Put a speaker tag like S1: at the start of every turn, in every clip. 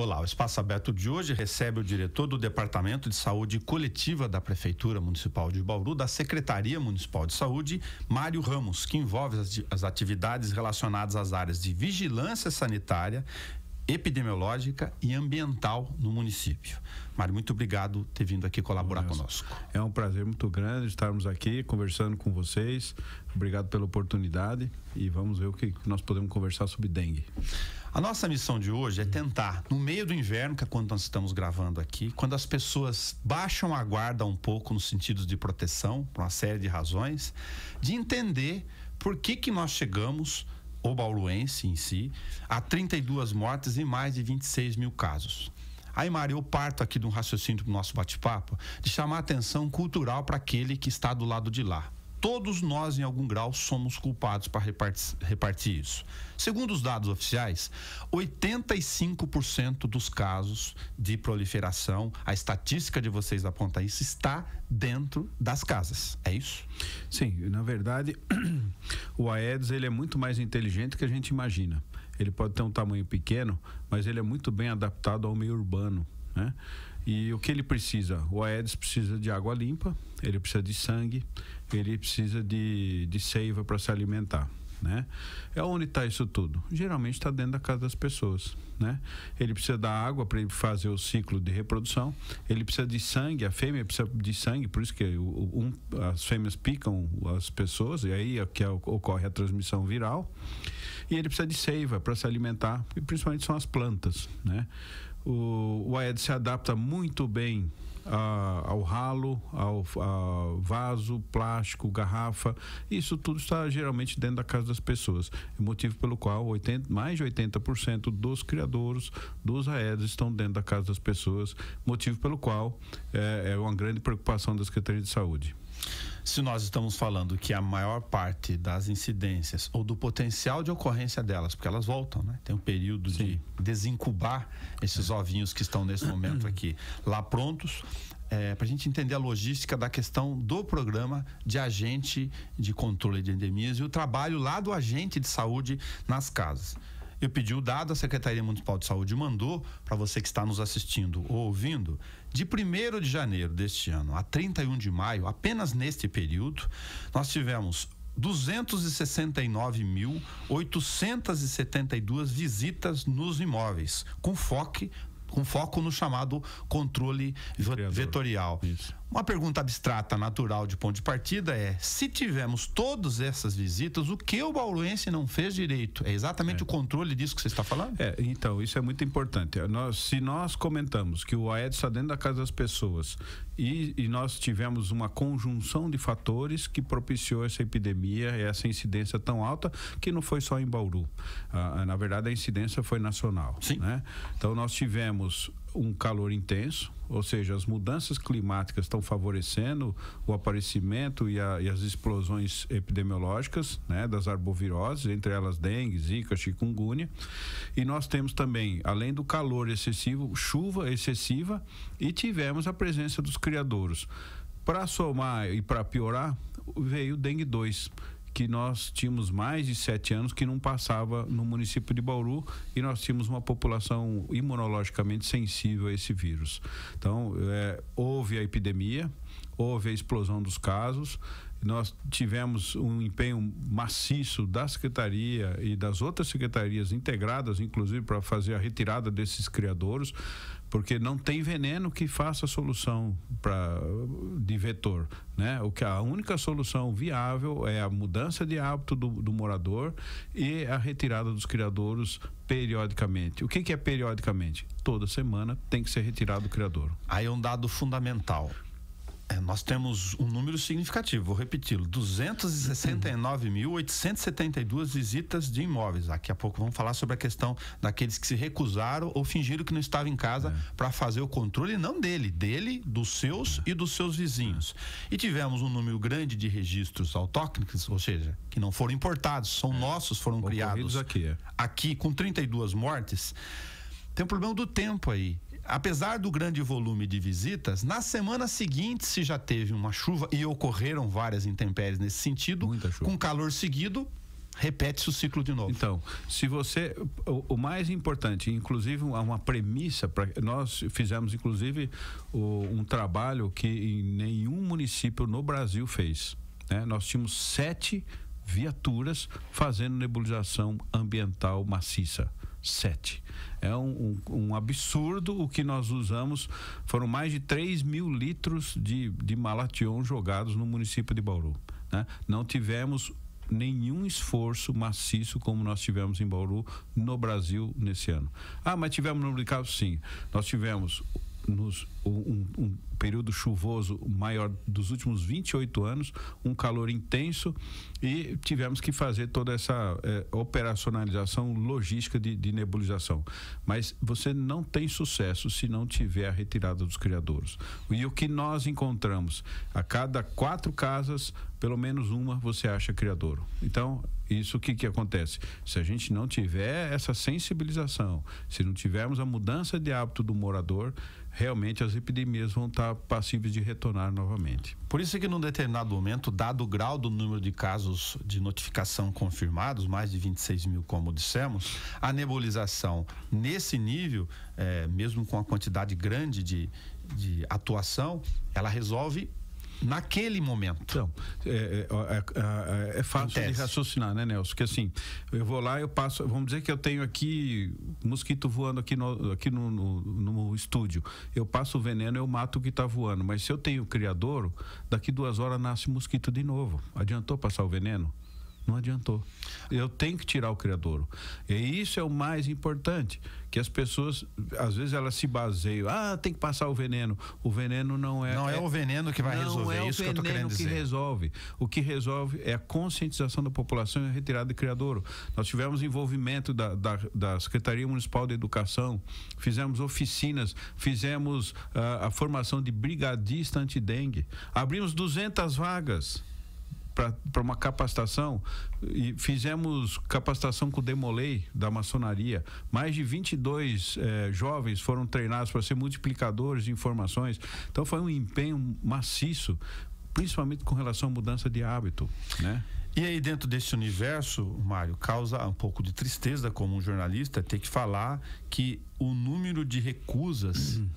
S1: Olá, o Espaço Aberto de hoje recebe o diretor do Departamento de Saúde Coletiva da Prefeitura Municipal de Bauru, da Secretaria Municipal de Saúde, Mário Ramos, que envolve as, atividades relacionadas às áreas de vigilância sanitária, epidemiológica e ambiental no
S2: município. Mário, muito obrigado por ter vindo aqui colaborar conosco. É um prazer muito grande estarmos aqui conversando com vocês. Obrigado pela oportunidade e vamos ver o que nós podemos conversar sobre dengue. A nossa missão de hoje é tentar, no meio do inverno, que é quando nós estamos
S1: gravando aqui, quando as pessoas baixam a guarda um pouco nos sentidos de proteção, por uma série de razões, de entender por que, que nós chegamos, o bauluense em si, a 32 mortes e mais de 26 mil casos. Aí, Mário, eu parto aqui de um raciocínio do nosso bate-papo de chamar a atenção cultural para aquele que está do lado de lá. Todos nós, em algum grau, somos culpados para repartir, repartir isso. Segundo os dados oficiais, 85% dos casos de proliferação, a estatística de vocês aponta isso, está dentro das casas. É
S2: isso? Sim, na verdade, o Aedes ele é muito mais inteligente do que a gente imagina. Ele pode ter um tamanho pequeno, mas ele é muito bem adaptado ao meio urbano. Né? E o que ele precisa? O Aedes precisa de água limpa, ele precisa de sangue, ele precisa de, de seiva para se alimentar. Né? É onde está isso tudo? Geralmente está dentro da casa das pessoas, né? Ele precisa da água para ele fazer o ciclo de reprodução, ele precisa de sangue, a fêmea precisa de sangue, por isso que um, as fêmeas picam as pessoas e aí é que é ocorre a transmissão viral. E ele precisa de seiva para se alimentar, e principalmente são as plantas, né? o, o Aedes se adapta muito bem ao ralo, ao vaso, plástico, garrafa. Isso tudo está geralmente dentro da casa das pessoas. É motivo pelo qual 80, mais de 80% dos criadores dos Aedes estão dentro da casa das pessoas. Motivo pelo qual é, é uma grande preocupação da Secretaria de Saúde. Se
S1: nós estamos falando que a maior parte das incidências ou do potencial de ocorrência delas, porque elas voltam, né? Tem um período Sim. de desincubar esses é. ovinhos que estão nesse momento aqui lá prontos, é, para a gente entender a logística da questão do programa de agente de controle de endemias e o trabalho lá do agente de saúde nas casas. Eu pedi o dado, a Secretaria Municipal de Saúde mandou para você que está nos assistindo ou ouvindo. De 1 de janeiro deste ano a 31 de maio, apenas neste período, nós tivemos 269.872 visitas nos imóveis, com foco com foco no chamado controle vetorial. Isso. Uma pergunta abstrata, natural de ponto de partida é: se tivemos todas essas visitas, o que o bauruense não fez direito? É exatamente
S2: é. o controle disso que você está falando? É, então, isso é muito importante. É, nós, se nós comentamos que o Aedes está dentro da casa das pessoas e, e, nós tivemos uma conjunção de fatores que propiciou essa epidemia, essa incidência tão alta, que não foi só em Bauru. Ah, na verdade, a incidência foi nacional. Sim. Né? Então, nós tivemos um calor intenso, ou seja, as mudanças climáticas estão favorecendo o aparecimento e, a, e as explosões epidemiológicas né, das arboviroses, entre elas dengue, zika, chikungunya. E nós temos também, além do calor excessivo, chuva excessiva e tivemos a presença dos criadouros. Para somar e para piorar, veio o dengue 2 que nós tínhamos mais de sete anos que não passava no município de Bauru e nós tínhamos uma população imunologicamente sensível a esse vírus. Então, é, houve a epidemia, houve a explosão dos casos, nós tivemos um empenho maciço da secretaria e das outras secretarias integradas, inclusive para fazer a retirada desses criadores porque não tem veneno que faça solução para de vetor, né? O que a única solução viável é a mudança de hábito do, do morador e a retirada dos criadouros periodicamente. O que, que é periodicamente? Toda semana tem que ser retirado o criadouro. Aí é um dado fundamental. É, nós temos um número significativo, vou
S1: repeti-lo: 269.872 visitas de imóveis. Daqui a pouco vamos falar sobre a questão daqueles que se recusaram ou fingiram que não estavam em casa é. para fazer o controle, não dele, dele, dos seus é. e dos seus vizinhos. E tivemos um número grande de registros autóctones, ou seja, que não foram importados, são é. nossos, foram Ocorridos criados aqui. É. aqui, com 32 mortes. Tem um problema do tempo aí apesar do grande volume de visitas, na semana seguinte se já teve uma chuva e ocorreram várias
S2: intempéries nesse sentido, com calor seguido, repete-se o ciclo de novo. Então, se você o, o mais importante, inclusive uma premissa para nós fizemos inclusive o, um trabalho que nenhum município no Brasil fez. Né? Nós tínhamos sete viaturas fazendo nebulização ambiental maciça. 7. É um, um, um, absurdo o que nós usamos. Foram mais de 3 mil litros de, de malation jogados no município de Bauru. Né? Não tivemos nenhum esforço maciço como nós tivemos em Bauru no Brasil nesse ano. Ah, mas tivemos no caso Sim. Nós tivemos nos, um, um, período chuvoso maior dos últimos 28 anos, um calor intenso e tivemos que fazer toda essa é, operacionalização logística de, de, nebulização. Mas você não tem sucesso se não tiver a retirada dos criadouros. E o que nós encontramos? A cada quatro casas, pelo menos uma você acha criadouro. Então, isso que, que acontece? Se a gente não tiver essa sensibilização, se não tivermos a mudança de hábito do morador, realmente as epidemias vão estar tá passíveis passível de retornar novamente. Por isso é que num determinado momento,
S1: dado o grau do número de casos de notificação confirmados, mais de 26 mil, como dissemos, a nebulização nesse nível, é, mesmo com a quantidade grande de, de atuação, ela resolve naquele momento. Então,
S2: é, é, é, é fácil de raciocinar, né, Nelson? Que assim, eu vou lá, eu passo, vamos dizer que eu tenho aqui mosquito voando aqui no, aqui no, no, no estúdio. Eu passo o veneno, eu mato o que está voando. Mas se eu tenho o criador, daqui duas horas nasce mosquito de novo. Adiantou passar o veneno? não adiantou. Eu tenho que tirar o criadouro. E isso é o mais importante, que as pessoas, às vezes elas se baseiam, ah, tem que passar o veneno. O veneno não é Não é, é o veneno que vai não resolver é isso que eu estou querendo dizer. Não é o que resolve. O que resolve é a conscientização da população e a retirada do criadouro. Nós tivemos envolvimento da, da, da Secretaria Municipal de Educação, fizemos oficinas, fizemos uh, a formação de brigadista anti-dengue. Abrimos 200 vagas para uma capacitação e fizemos capacitação com o Demolei da maçonaria. Mais de 22 eh, jovens foram treinados para ser multiplicadores de informações. Então foi um empenho maciço, principalmente com relação à mudança de hábito, né? E aí, dentro desse universo, Mário, causa um pouco de tristeza
S1: como um jornalista ter que falar que o número de recusas uhum.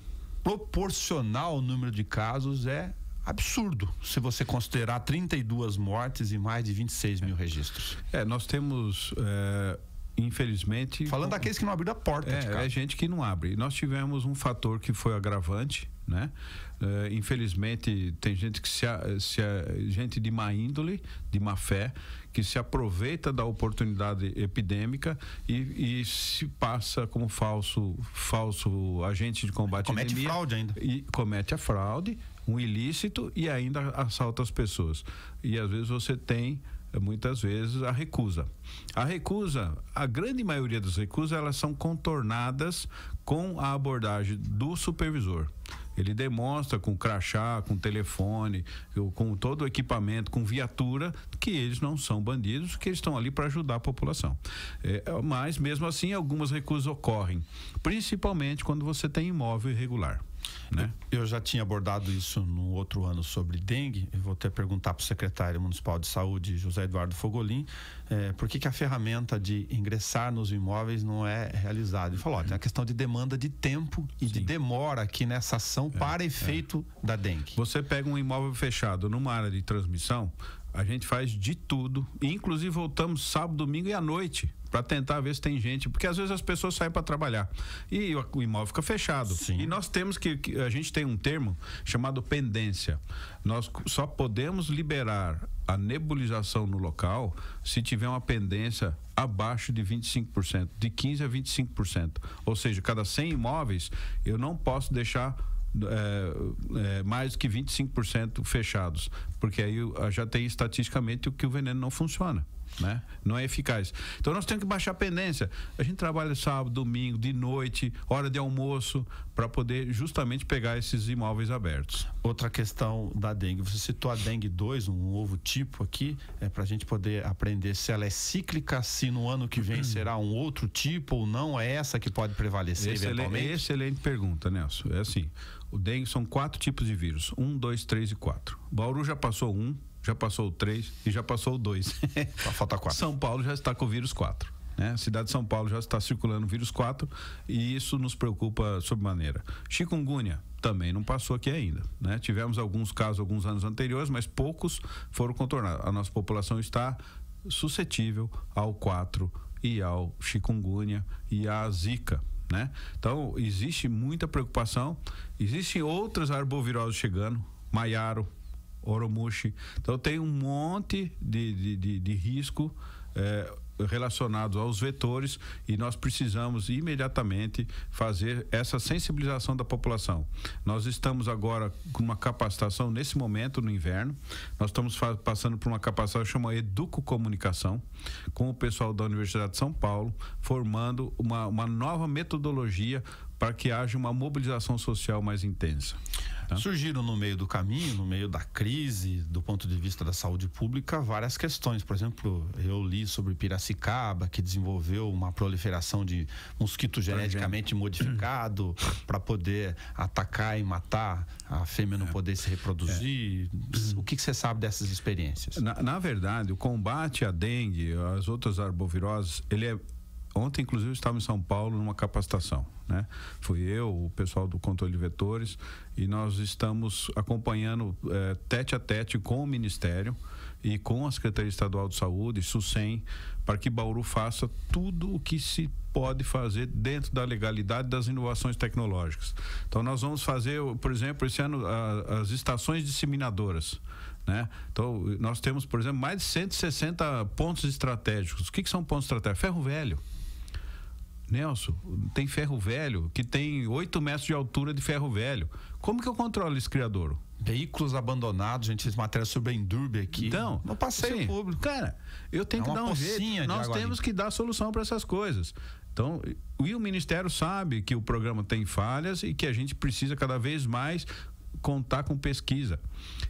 S1: proporcional ao número de casos é absurdo se você considerar 32
S2: mortes e mais de 26 mil registros. É, nós temos. É, infelizmente. Falando daqueles que não abriram a porta. É, é gente que não abre. Nós tivemos um fator que foi agravante, né? É, infelizmente tem gente que se, se gente de má índole, de má fé, que se aproveita da oportunidade epidêmica e, e se passa como falso falso agente de combate comete fraude ainda e comete a fraude um ilícito e ainda assalta as pessoas. E às vezes você tem eh, muitas vezes a recusa. A recusa, a grande maioria das recusas, elas são contornadas com a abordagem do supervisor. Ele demonstra com crachá, com telefone, com todo o equipamento, com viatura, que eles não são bandidos, que eles estão ali para ajudar a população. É, mas, mesmo assim, algumas recusas ocorrem, principalmente quando você tem imóvel irregular. Né? Eu já tinha abordado isso no outro ano sobre dengue. Eu vou até perguntar para o secretário
S1: municipal de saúde, José Eduardo Fogolin, é, por que, que a ferramenta de ingressar nos imóveis não é realizada. Ele falou: tem a questão de demanda de tempo e Sim. de demora aqui nessa
S2: ação é, para é. efeito é. da dengue. Você pega um imóvel fechado numa área de transmissão, a gente faz de tudo, e inclusive voltamos sábado, domingo e à noite para tentar ver se tem gente, porque às vezes as pessoas saem para trabalhar e o imóvel fica fechado. Sim. E nós temos que, a gente tem um termo chamado pendência. Nós só podemos liberar a nebulização no local se tiver uma pendência abaixo de 25%, de 15 a 25%. Ou seja, cada 100 imóveis eu não posso deixar é, é, mais do que 25% fechados, porque aí já tem estatisticamente o que o veneno não funciona né? Não é eficaz. Então nós temos que baixar a pendência. A gente trabalha sábado, domingo, de noite, hora de almoço, para poder justamente pegar esses imóveis abertos. Outra questão da dengue. Você citou a dengue 2, um novo
S1: tipo aqui, é para a gente poder aprender se ela é cíclica, se no ano que vem será um outro
S2: tipo ou não, é essa que pode prevalecer Excelen eventualmente? Excelente pergunta, Nelson. É assim, o dengue são quatro tipos de vírus: um, dois, três e quatro. O Bauru já passou um, já passou o 3 e já passou o 2. Falta 4. São Paulo já está com o vírus 4. Né? A cidade de São Paulo já está circulando o vírus 4 e isso nos preocupa sobremaneira. Chikungunya também não passou aqui ainda. Né? Tivemos alguns casos alguns anos anteriores, mas poucos foram contornados. A nossa população está suscetível ao 4 e ao chikungunya e à zika. Né? Então, existe muita preocupação. Existem outras arboviroses chegando, maiaro, oromushi. Então tem um monte de, de, de, de risco é, aos vetores e nós precisamos imediatamente fazer essa sensibilização da população. Nós estamos agora com uma capacitação nesse momento no inverno. Nós estamos passando por uma capacitação chamada Educo Comunicação com o pessoal da Universidade de São Paulo, formando uma, uma nova metodologia para que haja uma mobilização social mais intensa. Tá. Surgiram no meio do caminho, no meio da crise, do ponto de vista da saúde
S1: pública, várias questões. Por exemplo, eu li sobre Piracicaba, que desenvolveu uma proliferação de mosquito geneticamente modificado para poder atacar
S2: e matar a fêmea não é. poder se reproduzir. É.
S1: O que, você sabe dessas
S2: experiências? Na, na verdade, o combate à dengue, às outras arboviroses, ele é Ontem, inclusive, eu estava em São Paulo numa capacitação. Né? Fui eu, o pessoal do controle de vetores, e nós estamos acompanhando é, tete a tete com o Ministério e com a Secretaria Estadual de Saúde, SUSEM, para que Bauru faça tudo o que se pode fazer dentro da legalidade das inovações tecnológicas. Então, nós vamos fazer, por exemplo, esse ano, a, as estações disseminadoras. Né? Então, nós temos, por exemplo, mais de 160 pontos estratégicos. O que, que são pontos estratégicos? Ferro velho. Nelson, tem ferro velho que tem 8 metros de altura de ferro velho. Como que eu controlo esse criador? Veículos abandonados, gente, fez matéria sobre a Endurbe aqui. Então, não passei público. Cara, eu tenho é que dar um jeito. Nós temos que dar solução para essas coisas. Então, e o Ministério sabe que o programa tem falhas e que a gente precisa cada vez mais contar com pesquisa.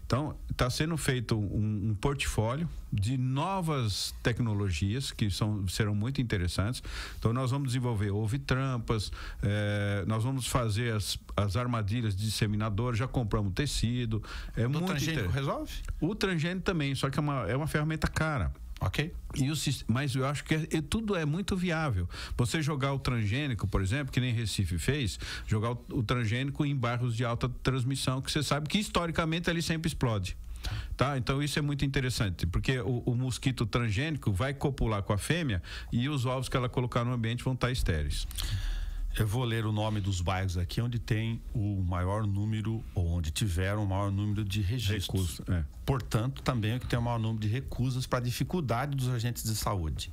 S2: Então, está sendo feito um, um, portfólio de novas tecnologias que são, serão muito interessantes. Então, nós vamos desenvolver houve trampas, eh, nós vamos fazer as, as armadilhas de disseminador, já compramos tecido. É o muito transgênico resolve? O transgênico também, só que é uma, é uma ferramenta cara. Ok. E o, mas eu acho que é, é, tudo é muito viável. Você jogar o transgênico, por exemplo, que nem Recife fez, jogar o, o transgênico em bairros de alta transmissão, que você sabe que historicamente ele sempre explode. Tá? Então isso é muito interessante, porque o, o, mosquito transgênico vai copular com a fêmea e os ovos que ela colocar no ambiente vão estar estéreis. Eu vou ler o nome dos bairros aqui onde tem o maior
S1: número, ou onde tiveram o maior número de registros. Recurso, é. Portanto, também é que tem o maior número de recusas para dificuldade dos agentes de saúde.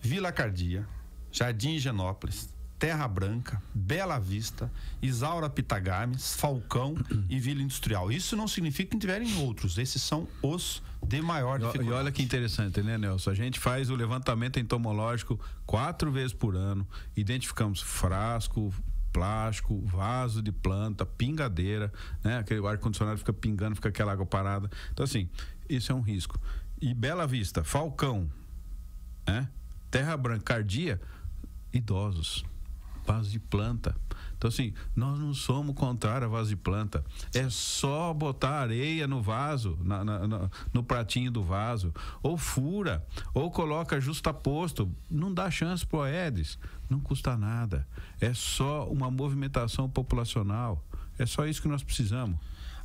S1: Vila Cardia, Jardim Genópolis, Terra Branca, Bela Vista, Isaura Pitagames, Falcão e Vila Industrial. Isso não significa que tiverem outros, esses são os de maior dificuldade. E olha
S2: que interessante, né, Nelson? A gente faz o levantamento entomológico quatro vezes por ano, identificamos frasco, plástico, vaso de planta, pingadeira, né? Aquele ar-condicionado fica pingando, fica aquela água parada. Então, assim, isso é um risco. E Bela Vista, Falcão, né? Terra Branca, Cardia, idosos de planta. Então, assim, nós não somos contrários a vaso de planta. É só botar areia no vaso, na, na, na, no pratinho do vaso, ou fura, ou coloca justaposto. Não dá chance pro Aedes. Não custa nada. É só uma movimentação populacional. É só isso que nós precisamos.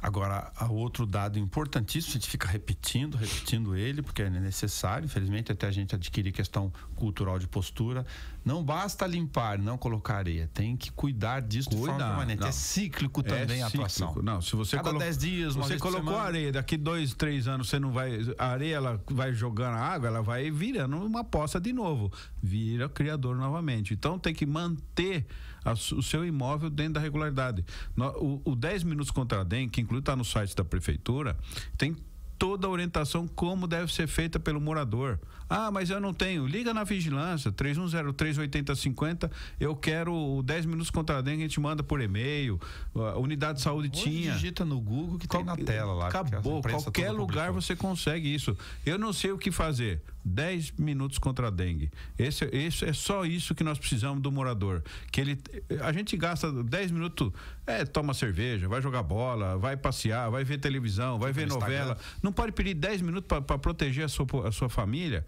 S2: Agora, há outro dado importantíssimo, a gente fica repetindo,
S1: repetindo ele, porque é necessário, infelizmente, até a gente adquirir questão cultural de postura. Não basta limpar, não colocar areia, tem que cuidar disso cuidar de forma permanente. Não. É cíclico é também é a atuação. Não, se você Cada 10 dias, uma você colocou areia,
S2: daqui dois, três anos você não vai. A areia ela vai jogando água, ela vai virando uma poça de novo. Vira criador novamente. Então tem que manter a, o seu imóvel dentro da regularidade. No, o, o 10 minutos contra dengue que inclusive está no site da prefeitura, tem toda a orientação como deve ser feita pelo morador. Ah, mas eu não tenho. Liga na vigilância, 3103-8050. Eu quero 10 minutos contra a dengue, a gente manda por e-mail. A unidade de saúde Hoje tinha.
S1: Digita no Google que Qual... tem na tela lá. Acabou. Qualquer
S2: lugar publicou. você consegue isso. Eu não sei o que fazer. 10 minutos contra a dengue. Esse, esse, é só isso que nós precisamos do morador. Que ele, a gente gasta 10 minutos, é, toma cerveja, vai jogar bola, vai passear, vai ver televisão, vai ver novela. Não pode pedir 10 minutos para proteger a sua, a sua família,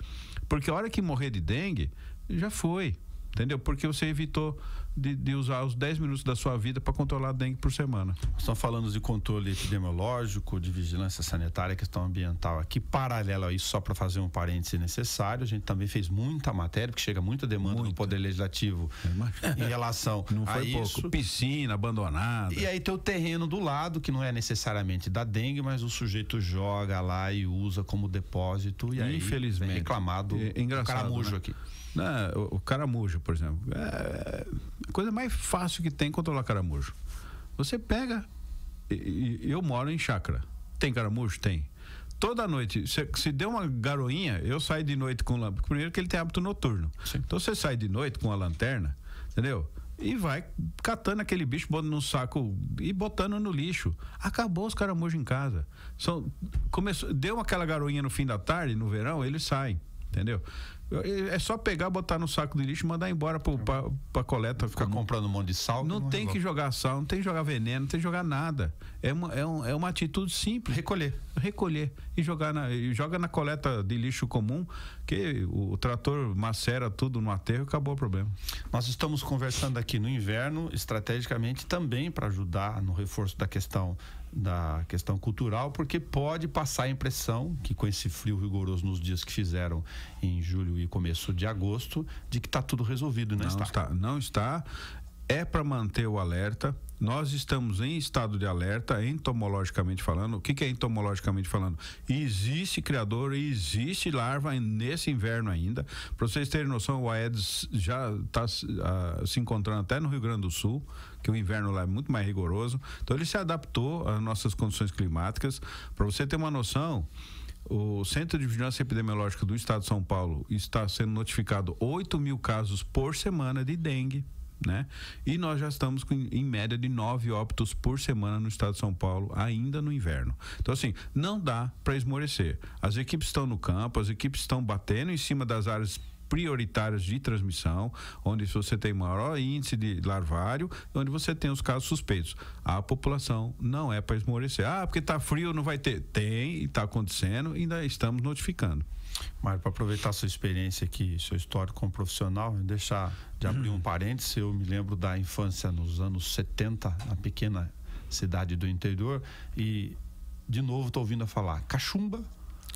S2: porque a hora que morrer de dengue, já foi. Entendeu? Porque você evitou de, de usar os 10 minutos da sua vida para controlar a dengue por semana. Estão falando de controle epidemiológico, de vigilância sanitária, questão ambiental aqui.
S1: Paralelo a isso, só para fazer um parêntese necessário, a gente também fez muita matéria, porque chega muita demanda Muito. no Poder Legislativo em relação não foi a pouco. isso. Piscina abandonada. E aí tem o terreno do lado, que não é necessariamente da dengue, mas o sujeito joga lá e usa como
S2: depósito. E Infelizmente. aí Infelizmente. reclamado é, é engraçado, caramujo né? aqui né, o, o caramujo, por exemplo. É, é, a coisa mais fácil que tem controlar caramujo. Você pega. E, e eu moro em chácara. Tem caramujo? Tem. Toda noite, se, se der uma garoinha, eu saio de noite com lâmpada. Primeiro que ele tem hábito noturno. Sim. Então você sai de noite com a lanterna, entendeu? E vai catando aquele bicho, botando num saco e botando no lixo. Acabou os caramujos em casa. São, começou, deu aquela garoinha no fim da tarde, no verão, eles saem, entendeu? É só pegar, botar no saco de lixo, mandar embora pro, pra, pra coleta. Ficar não, comprando um monte de sal. Não, não é tem que jogar sal, não tem que jogar veneno, não tem que jogar nada. É uma, é, um, é uma atitude simples. Recolher. Recolher. E jogar na, e joga na coleta de lixo comum, que o trator macera tudo no aterro e acabou o problema. Nós estamos conversando aqui no inverno, estrategicamente também para ajudar no
S1: reforço da questão da questão cultural, porque pode passar a impressão que com esse frio rigoroso nos dias que fizeram em julho e começo de agosto, de que está tudo
S2: resolvido, né, não, não está. está? Não está é para manter o alerta. Nós estamos em estado de alerta, entomologicamente falando. O que, que é entomologicamente falando? Existe criador, existe larva nesse inverno ainda. Para vocês terem noção, o Aedes já está uh, ah, se encontrando até no Rio Grande do Sul, que o inverno lá é muito mais rigoroso. Então ele se adaptou às nossas condições climáticas. Para você ter uma noção, o Centro de Vigilância Epidemiológica do Estado de São Paulo está sendo notificado 8 mil casos por semana de dengue né? E nós já estamos com, em média de nove óbitos por semana no estado de São Paulo, ainda no inverno. Então, assim, não dá para esmorecer. As equipes estão no campo, as equipes estão batendo em cima das áreas prioritárias de transmissão, onde você tem maior índice de larvário, onde você tem os casos suspeitos. A população não é para esmorecer. Ah, porque está frio, não vai ter. Tem, está acontecendo, ainda estamos notificando. Mário, para aproveitar sua experiência aqui, seu histórico como profissional, deixar
S1: de abrir um uhum. parêntese, eu me lembro da infância nos anos 70, na pequena cidade do interior, e de novo estou ouvindo a falar cachumba,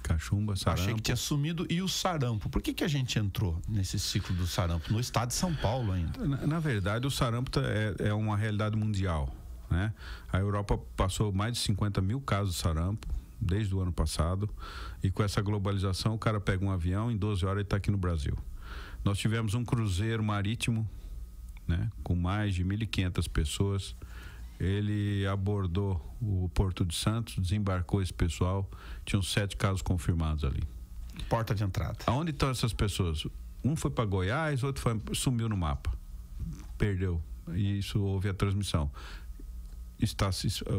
S2: Cachumba, sarampo. Achei que
S1: tinha sumido. E o sarampo? Por que, que a gente entrou nesse ciclo do sarampo? No estado
S2: de São Paulo ainda. Na, na verdade, o sarampo tá, é, é, uma realidade mundial. Né? A Europa passou mais de 50 mil casos de sarampo desde o ano passado. E com essa globalização, o cara pega um avião, em 12 horas ele está aqui no Brasil. Nós tivemos um cruzeiro marítimo, né, com mais de 1.500 pessoas. Ele abordou o Porto de Santos, desembarcou esse pessoal. Tinham sete casos confirmados ali. Porta de entrada. Aonde estão essas pessoas? Um foi para Goiás, outro foi, sumiu no mapa. Perdeu. E isso houve a transmissão. Está,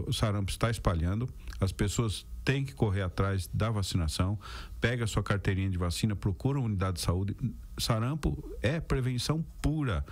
S2: o sarampo está espalhando. As pessoas tem que correr atrás da vacinação, pega a sua carteirinha de vacina, procura uma unidade de saúde. Sarampo é prevenção pura,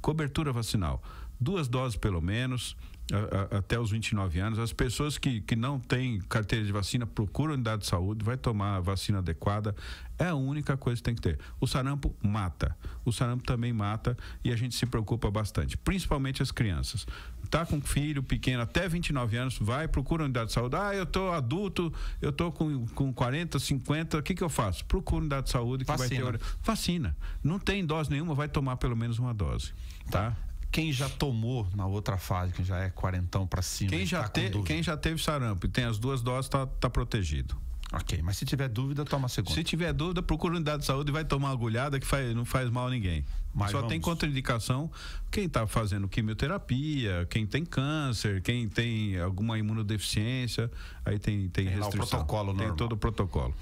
S2: cobertura vacinal duas doses pelo menos. A, a, até os 29 anos, as pessoas que, que não têm carteira de vacina procuram unidade de saúde, vai tomar a vacina adequada, é a única coisa que tem que ter. O sarampo mata, o sarampo também mata e a gente se preocupa bastante, principalmente as crianças. Tá com filho pequeno até 29 anos, vai, procura unidade de saúde. Ah, eu tô adulto, eu tô com, com 40, 50, o que que eu faço? Procura unidade de saúde que vacina. vai ter vacina. Não tem dose nenhuma, vai tomar pelo menos uma dose, tá? tá quem já tomou na outra fase, quem já é quarentão para cima, quem já, tá te, quem já teve sarampo e tem as duas doses, está tá protegido. Ok, mas se tiver dúvida, toma a segunda. Se tiver dúvida, procura a unidade de saúde e vai tomar uma agulhada que faz, não faz mal a ninguém. Mas Só vamos. tem contraindicação quem está fazendo quimioterapia, quem tem câncer, quem tem alguma imunodeficiência, aí tem, tem, tem restrição. o protocolo tem normal. todo o protocolo.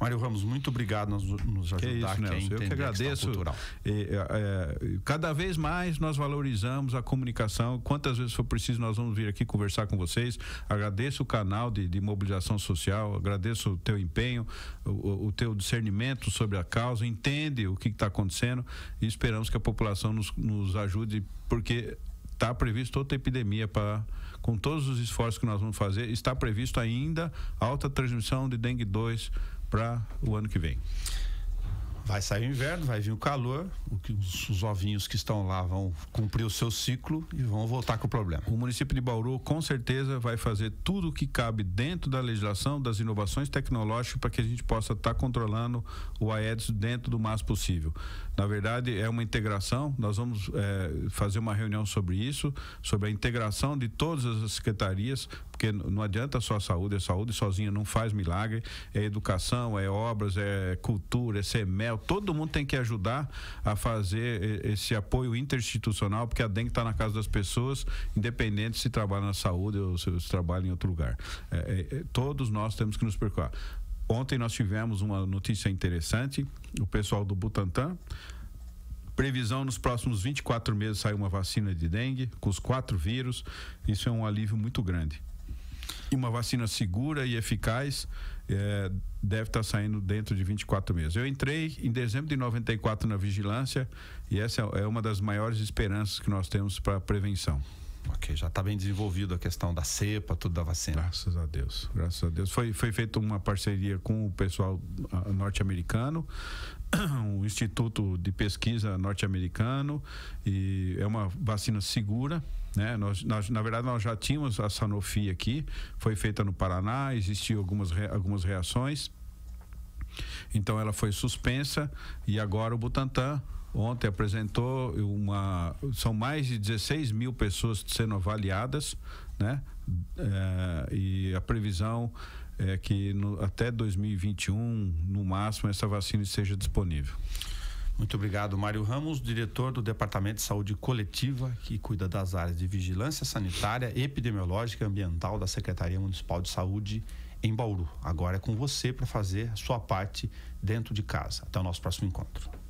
S2: Mário Ramos, muito obrigado nos, nos ajudar que isso, aqui né? Nelson, Eu que tá agradeço. É, é, cada vez mais nós valorizamos a comunicação. Quantas vezes for preciso, nós vamos vir aqui conversar com vocês. Agradeço o canal de, de mobilização social, agradeço o teu empenho, o, o teu discernimento sobre a causa, entende o que está acontecendo e esperamos esperamos que a população nos, nos ajude, porque está previsto outra epidemia para com todos os esforços que nós vamos fazer, está previsto ainda alta transmissão de dengue 2 para o ano que vem. Vai sair o inverno, vai vir o calor, os, ovinhos que estão lá vão cumprir o seu ciclo e vão voltar com o problema. O município de Bauru, com certeza, vai fazer tudo o que cabe dentro da legislação, das inovações tecnológicas, para que a gente possa estar tá controlando o Aedes dentro do mais possível. Na verdade, é uma integração. Nós vamos é, fazer uma reunião sobre isso, sobre a integração de todas as secretarias, porque não adianta só a saúde, a saúde sozinha não faz milagre. É educação, é obras, é cultura, é semel. Todo mundo tem que ajudar a fazer eh, esse apoio interinstitucional, porque a dengue está na casa das pessoas, independente se trabalha na saúde ou se, se trabalha em outro lugar. É, é, é, todos nós temos que nos preocupar. Ontem nós tivemos uma notícia interessante, o pessoal do Butantan. Previsão nos próximos 24 meses sair uma vacina de dengue com os quatro vírus. Isso é um alívio muito grande. E uma vacina segura e eficaz é, deve estar tá saindo dentro de 24 meses. Eu entrei em dezembro de 94 na vigilância e essa é uma das maiores esperanças que nós temos para a prevenção. Ok, já está bem desenvolvido a questão da cepa, tudo da vacina. Graças a Deus, graças a Deus. Foi, foi feita uma parceria com o pessoal ah, norte-americano, o Instituto de Pesquisa norte-americano, e é uma vacina segura, né? Nós, nós, na verdade, nós já tínhamos a Sanofi aqui, foi feita no Paraná, existiam algumas, algumas reações. Então ela foi suspensa e agora o Butantan ontem apresentou uma. São mais de 16 mil pessoas sendo avaliadas, né? É, e a previsão é que no, até 2021, no máximo, essa vacina esteja disponível. Muito obrigado, Mário Ramos, diretor do
S1: Departamento de Saúde Coletiva, que cuida das áreas de vigilância sanitária, epidemiológica e ambiental da Secretaria Municipal de Saúde em Bauru. Agora é com você para fazer a sua parte dentro de casa. Até o nosso próximo encontro.